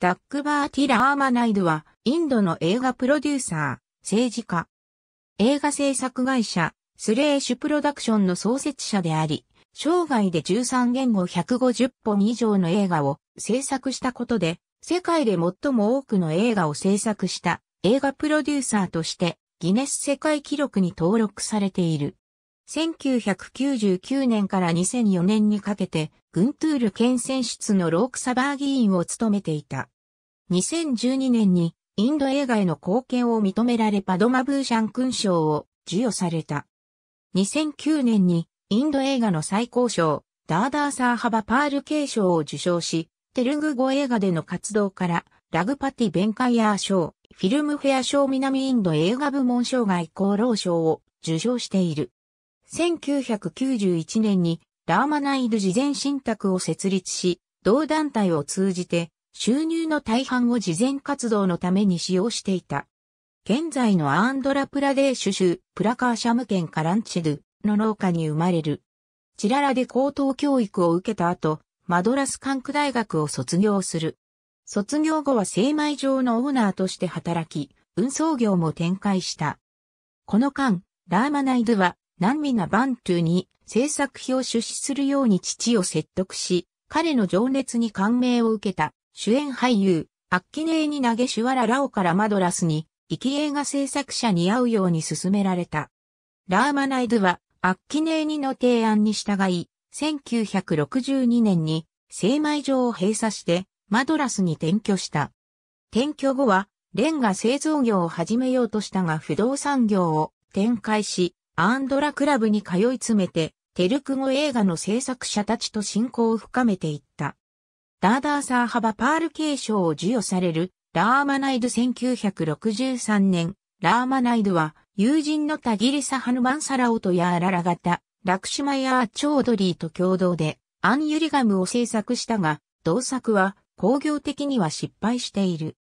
ダックバーティ・ラーマナイドは、インドの映画プロデューサー、政治家、映画制作会社、スレーシュプロダクションの創設者であり、生涯で13言語150本以上の映画を制作したことで、世界で最も多くの映画を制作した映画プロデューサーとして、ギネス世界記録に登録されている。1999年から2004年にかけて、グントゥール県選出のロークサバー議員を務めていた。2012年にインド映画への貢献を認められパドマブーシャン勲章を授与された。2009年にインド映画の最高賞、ダーダーサーハバパール継承を受賞し、テルグ語映画での活動から、ラグパティ・ベンカイヤー賞、フィルムフェア賞南インド映画部門障害功労賞を受賞している。1991年にラーマナイル事前信託を設立し、同団体を通じて収入の大半を事前活動のために使用していた。現在のアンドラプラデーシュ州プラカーシャム県カランチルの農家に生まれる。チララで高等教育を受けた後、マドラス管区大学を卒業する。卒業後は精米場のオーナーとして働き、運送業も展開した。この間、ラーマナイドは難民なバントゥに制作費を出資するように父を説得し、彼の情熱に感銘を受けた主演俳優、アッキネーに投げシュワララオからマドラスに、生き映画制作者に会うように勧められた。ラーマナイドは、アッキネーニの提案に従い、1962年に精米場を閉鎖してマドラスに転居した。転居後はレンガ製造業を始めようとしたが不動産業を展開し、アンドラクラブに通い詰めて、テルク語映画の制作者たちと親交を深めていった。ダーダーサーハバパール継承を授与される、ラーマナイド1963年、ラーマナイドは、友人のタギリサ・ハヌマン・サラオトやアララ型、ラクシマヤー・チョードリーと共同で、アンユリガムを制作したが、同作は工業的には失敗している。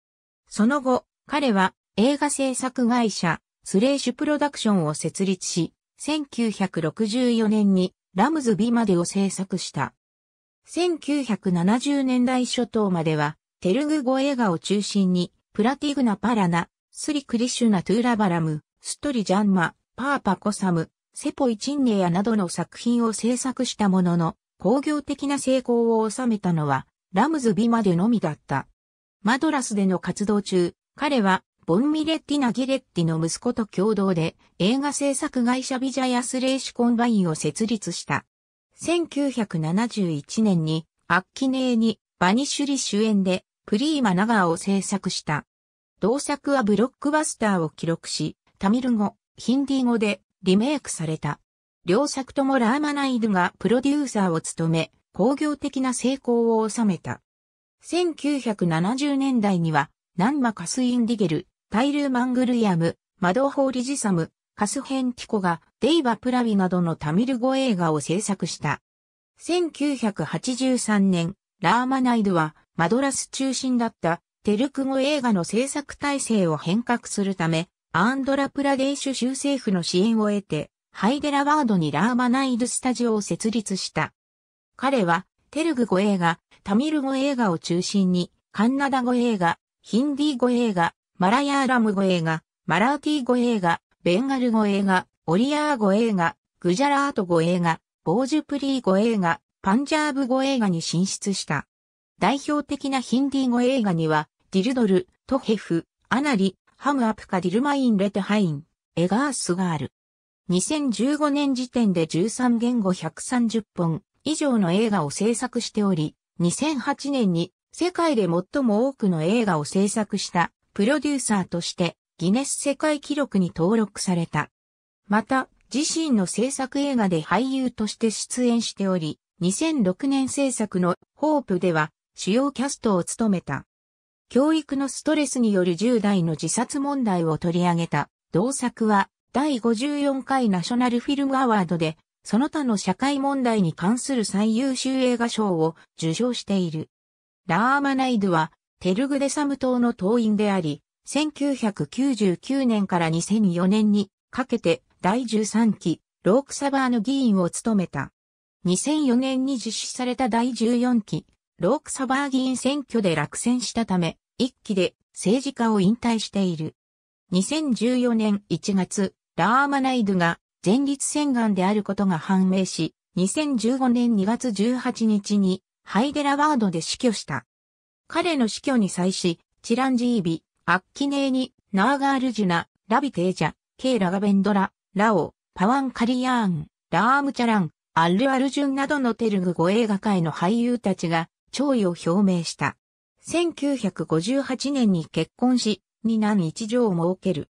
その後、彼は映画制作会社、スレーシュプロダクションを設立し、1964年にラムズビまでを制作した。1970年代初頭までは、テルグ語映画を中心に、プラティグナ・パラナ、スリ・クリシュナ・トゥーラバラム、ストリ・ジャンマ、パーパ・コサム、セポイ・チンネヤなどの作品を制作したものの、工業的な成功を収めたのは、ラムズビまでのみだった。マドラスでの活動中、彼はボン・ミレッティ・ナギレッティの息子と共同で映画制作会社ビジャヤスレーシュコンバインを設立した。1971年にアッキネーにバニシュリ主演でプリーマ・ナガーを制作した。同作はブロックバスターを記録し、タミル語、ヒンディ語でリメイクされた。両作ともラーマナイドがプロデューサーを務め、工業的な成功を収めた。1970年代には、ナンマカスインディゲル、タイルマングルヤム、マドホーリジサム、カスヘンティコがデイバ・プラビなどのタミル語映画を制作した。1983年、ラーマナイドはマドラス中心だったテルク語映画の制作体制を変革するため、アンドラプラデーシュ州政府の支援を得て、ハイデラワードにラーマナイドスタジオを設立した。彼は、テルグ語映画、タミル語映画を中心に、カンナダ語映画、ヒンディー語映画、マラヤーラム語映画、マラーティー語映画、ベンガル語映画、オリヤー語映画、グジャラート語映画、ボージュプリー語映画、パンジャーブ語映画に進出した。代表的なヒンディー語映画には、ディルドル、トヘフ、アナリ、ハムアプカディルマイン・レテハイン、エガースがある。2015年時点で13言語130本以上の映画を制作しており、2008年に世界で最も多くの映画を制作したプロデューサーとしてギネス世界記録に登録された。また、自身の制作映画で俳優として出演しており、2006年制作のホープでは主要キャストを務めた。教育のストレスによる10代の自殺問題を取り上げた同作は第54回ナショナルフィルムアワードでその他の社会問題に関する最優秀映画賞を受賞している。ラーマナイドはテルグデサム党の党員であり、1999年から2004年にかけて第13期ロークサバーの議員を務めた。2004年に実施された第14期ロークサバー議員選挙で落選したため、1期で政治家を引退している。2014年1月、ラーマナイドが前立腺癌であることが判明し、2015年2月18日にハイデラワードで死去した。彼の死去に際し、チランジービ、アッキネーニ、ナーガールジュナ、ラビテージャ、ケイラガベンドラ、ラオ、パワンカリヤーン、ラームチャラン、アルアルジュンなどのテルグ語映画界の俳優たちが、弔意を表明した。1958年に結婚し、二男一女を設ける。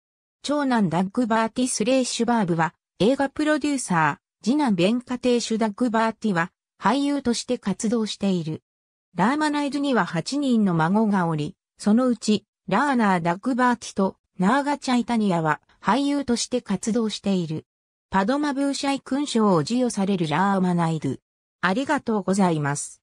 長男ダッグバーティ・スレイシュバーブは映画プロデューサー、次男ベンカテーシュ・ダッグバーティは俳優として活動している。ラーマナイズには8人の孫がおり、そのうち、ラーナー・ダグバーティとナーガ・チャイタニアは俳優として活動している。パドマ・ブーシャイ勲章を授与されるラーマナイド。ありがとうございます。